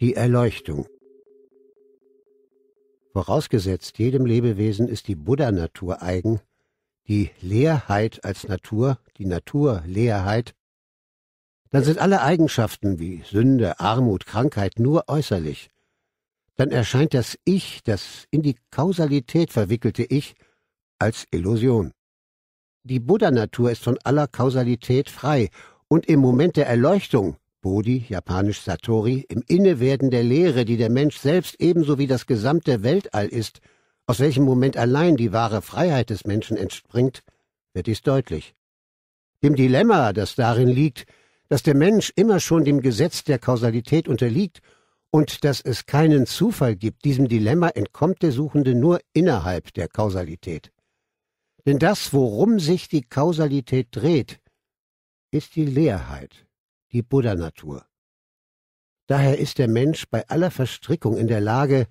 Die Erleuchtung Vorausgesetzt, jedem Lebewesen ist die Buddha-Natur eigen, die Leerheit als Natur, die Naturleerheit, dann sind alle Eigenschaften wie Sünde, Armut, Krankheit nur äußerlich. Dann erscheint das Ich, das in die Kausalität verwickelte Ich, als Illusion. Die Buddha-Natur ist von aller Kausalität frei und im Moment der Erleuchtung, Bodhi, japanisch Satori, im Innewerden der Lehre, die der Mensch selbst ebenso wie das gesamte Weltall ist, aus welchem Moment allein die wahre Freiheit des Menschen entspringt, wird dies deutlich. Dem Dilemma, das darin liegt, dass der Mensch immer schon dem Gesetz der Kausalität unterliegt und dass es keinen Zufall gibt, diesem Dilemma entkommt der Suchende nur innerhalb der Kausalität. Denn das, worum sich die Kausalität dreht, ist die Leerheit, die Buddha-Natur. Daher ist der Mensch bei aller Verstrickung in der Lage,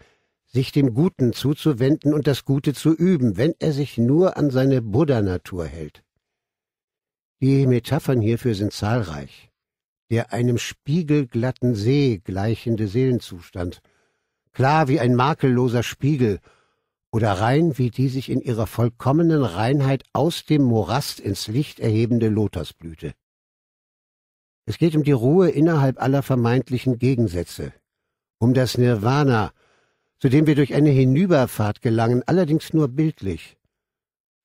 sich dem Guten zuzuwenden und das Gute zu üben, wenn er sich nur an seine Buddha-Natur hält. Die Metaphern hierfür sind zahlreich. Der einem spiegelglatten See gleichende Seelenzustand, klar wie ein makelloser Spiegel oder rein wie die sich in ihrer vollkommenen Reinheit aus dem Morast ins Licht erhebende Lotusblüte. Es geht um die Ruhe innerhalb aller vermeintlichen Gegensätze, um das Nirvana, zu dem wir durch eine Hinüberfahrt gelangen, allerdings nur bildlich.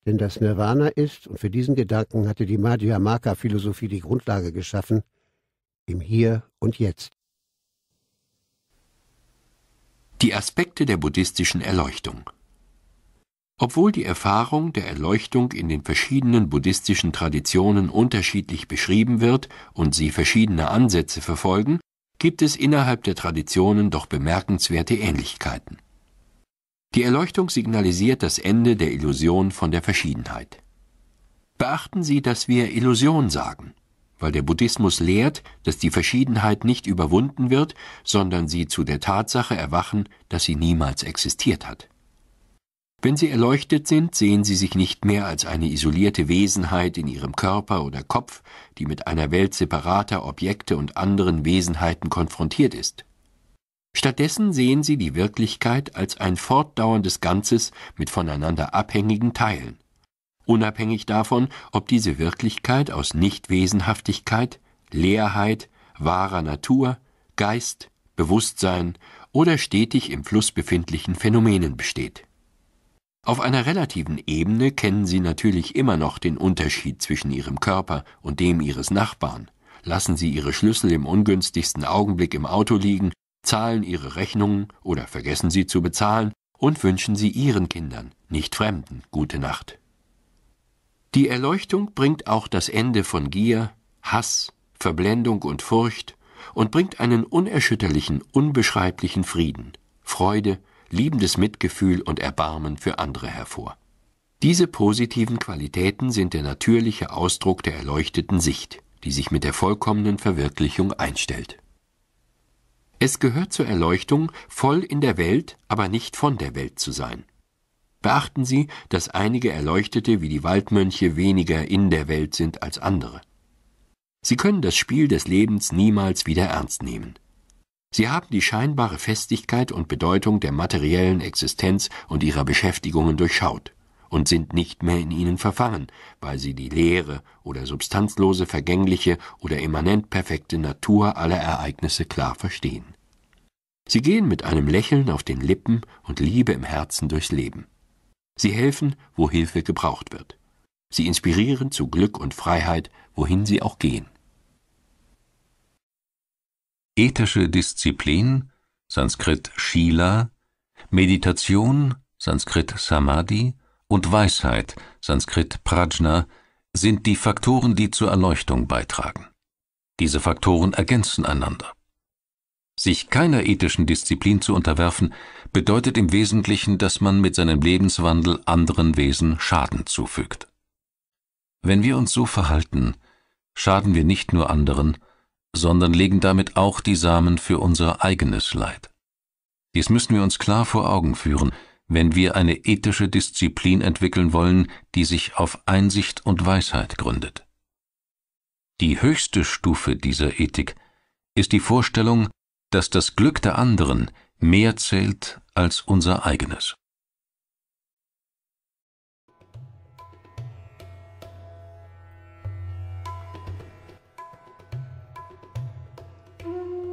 Denn das Nirvana ist, und für diesen Gedanken hatte die Madhyamaka-Philosophie die Grundlage geschaffen, im Hier und Jetzt. Die Aspekte der buddhistischen Erleuchtung obwohl die Erfahrung der Erleuchtung in den verschiedenen buddhistischen Traditionen unterschiedlich beschrieben wird und sie verschiedene Ansätze verfolgen, gibt es innerhalb der Traditionen doch bemerkenswerte Ähnlichkeiten. Die Erleuchtung signalisiert das Ende der Illusion von der Verschiedenheit. Beachten Sie, dass wir Illusion sagen, weil der Buddhismus lehrt, dass die Verschiedenheit nicht überwunden wird, sondern sie zu der Tatsache erwachen, dass sie niemals existiert hat. Wenn sie erleuchtet sind, sehen sie sich nicht mehr als eine isolierte Wesenheit in ihrem Körper oder Kopf, die mit einer Welt separater Objekte und anderen Wesenheiten konfrontiert ist. Stattdessen sehen sie die Wirklichkeit als ein fortdauerndes Ganzes mit voneinander abhängigen Teilen, unabhängig davon, ob diese Wirklichkeit aus Nichtwesenhaftigkeit, Leerheit, wahrer Natur, Geist, Bewusstsein oder stetig im Fluss befindlichen Phänomenen besteht auf einer relativen Ebene kennen sie natürlich immer noch den Unterschied zwischen ihrem Körper und dem ihres Nachbarn, lassen sie ihre Schlüssel im ungünstigsten Augenblick im Auto liegen, zahlen ihre Rechnungen oder vergessen sie zu bezahlen und wünschen sie ihren Kindern, nicht Fremden, gute Nacht. Die Erleuchtung bringt auch das Ende von Gier, Hass, Verblendung und Furcht und bringt einen unerschütterlichen, unbeschreiblichen Frieden, Freude liebendes Mitgefühl und Erbarmen für andere hervor. Diese positiven Qualitäten sind der natürliche Ausdruck der erleuchteten Sicht, die sich mit der vollkommenen Verwirklichung einstellt. Es gehört zur Erleuchtung, voll in der Welt, aber nicht von der Welt zu sein. Beachten Sie, dass einige Erleuchtete wie die Waldmönche weniger in der Welt sind als andere. Sie können das Spiel des Lebens niemals wieder ernst nehmen. Sie haben die scheinbare Festigkeit und Bedeutung der materiellen Existenz und ihrer Beschäftigungen durchschaut und sind nicht mehr in ihnen verfangen, weil sie die leere oder substanzlose, vergängliche oder immanent perfekte Natur aller Ereignisse klar verstehen. Sie gehen mit einem Lächeln auf den Lippen und Liebe im Herzen durchs Leben. Sie helfen, wo Hilfe gebraucht wird. Sie inspirieren zu Glück und Freiheit, wohin sie auch gehen ethische Disziplin, Sanskrit Shila, Meditation, Sanskrit Samadhi und Weisheit, Sanskrit Prajna, sind die Faktoren, die zur Erleuchtung beitragen. Diese Faktoren ergänzen einander. Sich keiner ethischen Disziplin zu unterwerfen, bedeutet im Wesentlichen, dass man mit seinem Lebenswandel anderen Wesen Schaden zufügt. Wenn wir uns so verhalten, schaden wir nicht nur anderen, sondern legen damit auch die Samen für unser eigenes Leid. Dies müssen wir uns klar vor Augen führen, wenn wir eine ethische Disziplin entwickeln wollen, die sich auf Einsicht und Weisheit gründet. Die höchste Stufe dieser Ethik ist die Vorstellung, dass das Glück der anderen mehr zählt als unser eigenes. Thank